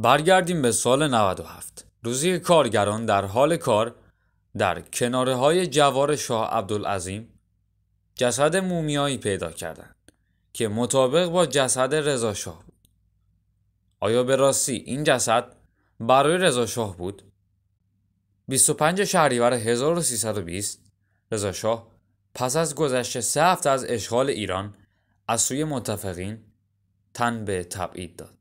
برگردیم به سال 97 روزی کارگران در حال کار در کناره های جوار شاه عبدالعظیم جسد مومیایی پیدا کردند که مطابق با جسد رضا شاه بود آیا به راستی این جسد برای رضا شاه بود 25 شهریور 1320 رضا شاه پس از گذشت سه هفته از اشغال ایران از سوی متفقین تن به تبعید داد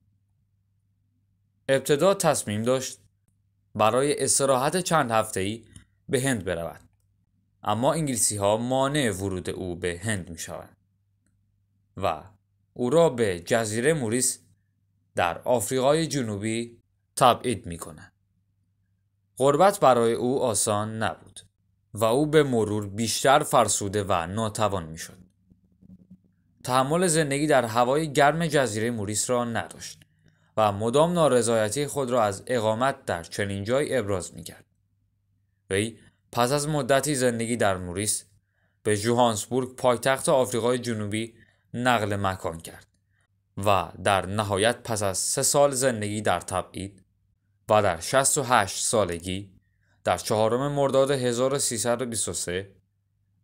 ابتدا تصمیم داشت برای استراحت چند هفته ای به هند برود اما انگلیسی ها مانع ورود او به هند می شود و او را به جزیره موریس در آفریقای جنوبی تبعید می کنند. غربت برای او آسان نبود و او به مرور بیشتر فرسوده و ناتوان می تحمل زندگی در هوای گرم جزیره موریس را نداشت و مدام نارضایتی خود را از اقامت در چنین جای ابراز می کرد. وی پس از مدتی زندگی در موریس به جوهانسبورگ پایتخت آفریقای جنوبی نقل مکان کرد و در نهایت پس از سه سال زندگی در تبعید و در 68 سالگی در چهارم مرداد 1323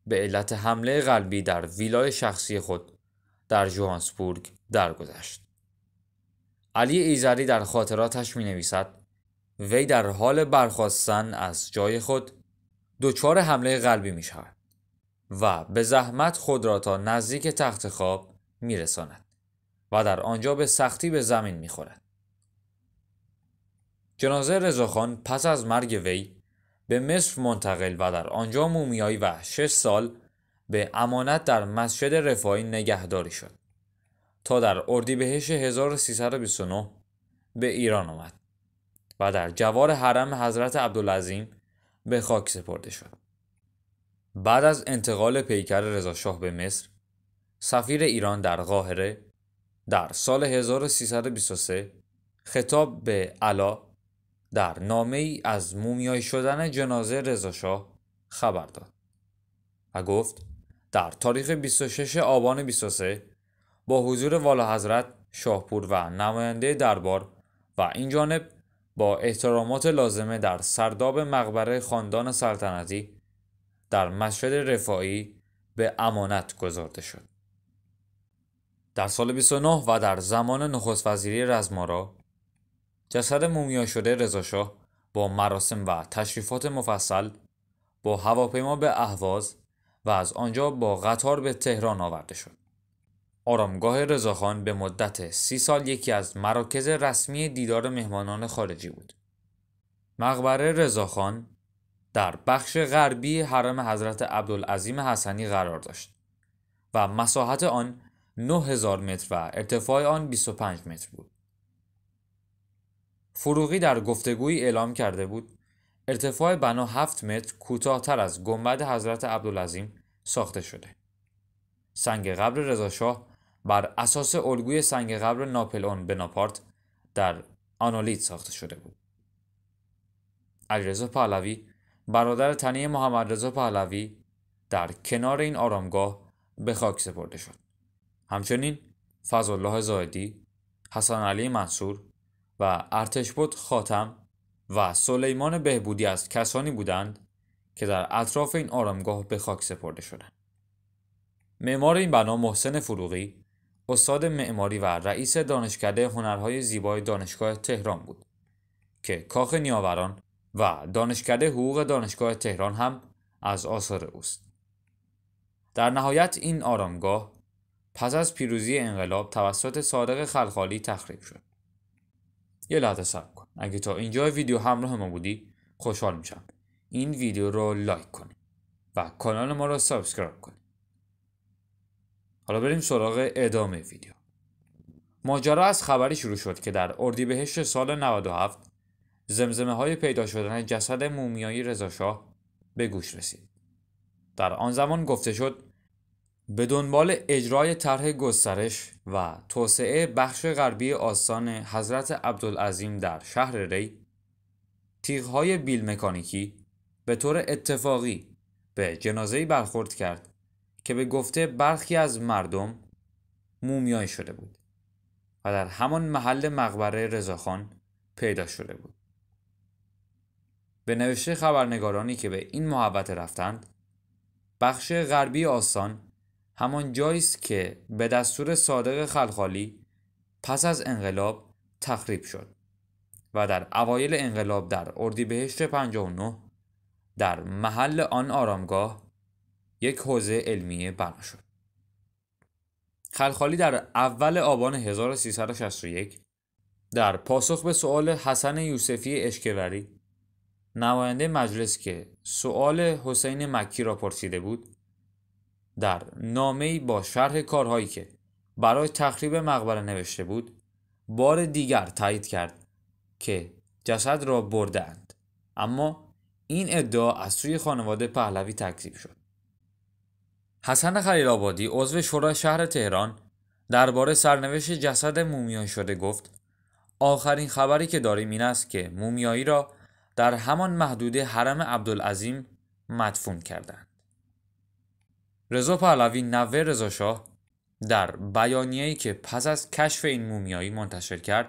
به علت حمله قلبی در ویلای شخصی خود در جوهانسبورگ درگذشت. علی ایزری در خاطراتش می نویسد وی در حال برخواستن از جای خود دچار حمله قلبی می شود و به زحمت خود را تا نزدیک تخت خواب می رساند و در آنجا به سختی به زمین می خورد. جنازه رضاخان پس از مرگ وی به مصر منتقل و در آنجا مومیایی و شش سال به امانت در مسجد رفایی نگهداری شد. تا در اردیبهشت 1329 به ایران آمد و در جوار حرم حضرت عبدالعظیم به خاک سپرده شد. بعد از انتقال پیکر رضاشاه به مصر، سفیر ایران در قاهره در سال 1323 خطاب به علا در نامه ای از مومیایی شدن جنازه رضاشاه خبر داد و گفت در تاریخ 26 آبان 23 با حضور والا حضرت شاهپور و نماینده دربار و این جانب با احترامات لازمه در سرداب مقبره خاندان سلطنتی در مسجد رفاعی به امانت گذارده شد. در سال 29 و در زمان نخست وزیری رزمارا جسد مومیا شده رضاشاه با مراسم و تشریفات مفصل با هواپیما به اهواز و از آنجا با قطار به تهران آورده شد. آرامگاه رضاخان به مدت سی سال یکی از مراکز رسمی دیدار مهمانان خارجی بود. مقبره رضاخان در بخش غربی حرم حضرت عبدالعظیم حسنی قرار داشت و مساحت آن 9000 متر و ارتفاع آن 25 متر بود. فروغی در گفتگویی اعلام کرده بود ارتفاع بنا 7 متر کوتاهتر از گنبد حضرت عبدالعظیم ساخته شده. سنگ قبر شاه بر اساس الگوی سنگ قبر ناپلئون بناپارت در آنولیت ساخته شده بود. علیرضا پهلوی برادر تنی محمد رضا پهلوی در کنار این آرامگاه به خاک سپرده شد. همچنین الله زاهدی، حسن علی منصور و ارتشبد خاتم و سلیمان بهبودی از کسانی بودند که در اطراف این آرامگاه به خاک سپرده شدند. معمار این بنا محسن فروغی استاد معماری و رئیس دانشکده هنرهای زیبای دانشگاه تهران بود که کاخ نیاوران و دانشکده حقوق دانشگاه تهران هم از آثار اوست در نهایت این آرامگاه پس از پیروزی انقلاب توسط صادق خلخالی تخریب شد یه لحظه سب کن اگه تا اینجا ویدیو همراه ما بودی خوشحال میشم این ویدیو رو لایک کنی و کانال ما رو سابسکرایب کنید حالا بریم سراغ ادامه ویدیو ماجرا از خبری شروع شد که در اردیبهشت سال 97 زمزمه های پیدا شدن جسد مومیایی رضاشاه به گوش رسید در آن زمان گفته شد به دنبال اجرای طرح گسترش و توسعه بخش غربی آسان حضرت عبدالعظیم در شهر ری تیغهای بیل مکانیکی به طور اتفاقی به جنازه برخورد کرد که به گفته برخی از مردم مومیایی شده بود و در همان محل مقبره رضاخان پیدا شده بود به نوشته خبرنگارانی که به این محبت رفتند بخش غربی آسان همان جایی است که به دستور صادق خلخالی پس از انقلاب تخریب شد و در اوایل انقلاب در اردیبهشت 59 در محل آن آرامگاه یک حوزه علمیه بنا شد. خلخالی در اول آبان 1361 در پاسخ به سؤال حسن یوسفی اشکوری نماینده مجلس که سؤال حسین مکی را پرسیده بود در نامه‌ای با شرح کارهایی که برای تخریب مقبره نوشته بود بار دیگر تایید کرد که جسد را بردند اما این ادعا از سوی خانواده پهلوی تکذیب شد حسن خلیل آبادی عضو شورای شهر تهران درباره سرنوشت جسد مومیایی شده گفت آخرین خبری که داریم این است که مومیایی را در همان محدوده حرم عبدالعظیم مدفون کردند. رضا پهلوی نوه رضا شاه در بیانیه‌ای که پس از کشف این مومیایی منتشر کرد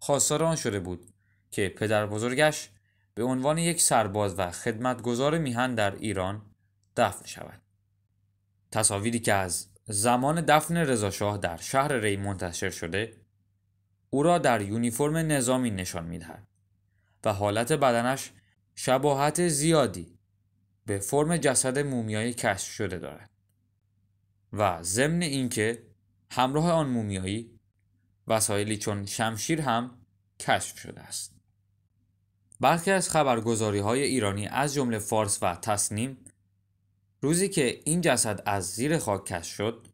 خواستار آن شده بود که پدر بزرگش به عنوان یک سرباز و خدمتگزار میهن در ایران دفن شود. تصاویری که از زمان دفن رضاشاه در شهر ری منتشر شده او را در یونیفرم نظامی نشان میدهد و حالت بدنش شباهت زیادی به فرم جسد مومیایی کشف شده دارد و ضمن اینکه همراه آن مومیایی وسایلی چون شمشیر هم کشف شده است برخی از خبرگزاری های ایرانی از جمله فارس و تسنیم روزی که این جسد از زیر خاک کش شد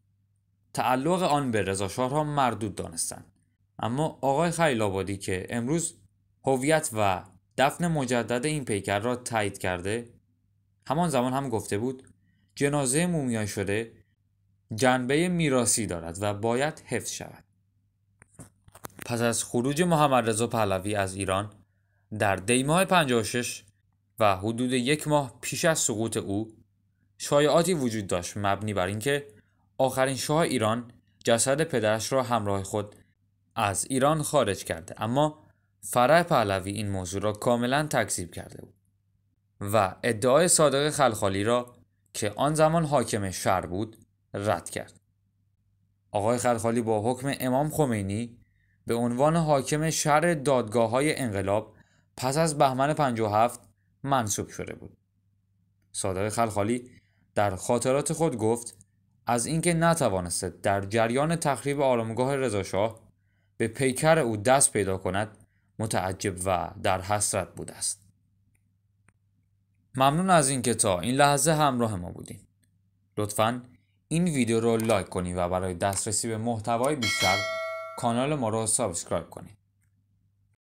تعلق آن به رضاشاه مردود دانستند اما آقای خیل که امروز هویت و دفن مجدد این پیکر را تایید کرده همان زمان هم گفته بود جنازه مومیایی شده جنبه میراسی دارد و باید حفظ شود پس از خروج محمد رضا پهلوی از ایران در دیماه 56 و حدود یک ماه پیش از سقوط او شایعاتی وجود داشت مبنی بر اینکه آخرین شاه ایران جسد پدرش را همراه خود از ایران خارج کرده اما فرع پهلوی این موضوع را کاملا تکذیب کرده بود و ادعای صادق خلخالی را که آن زمان حاکم شهر بود رد کرد آقای خلخالی با حکم امام خمینی به عنوان حاکم شهر دادگاه های انقلاب پس از بهمن 57 منصوب شده بود صادق خلخالی در خاطرات خود گفت از اینکه نتوانسته در جریان تخریب آرامگاه رضاشاه به پیکر او دست پیدا کند متعجب و در حسرت بوده است ممنون از اینکه تا این لحظه همراه ما بودین لطفا این ویدیو رو لایک کنید و برای دسترسی به محتوای بیشتر کانال ما را سابسکرایب کنید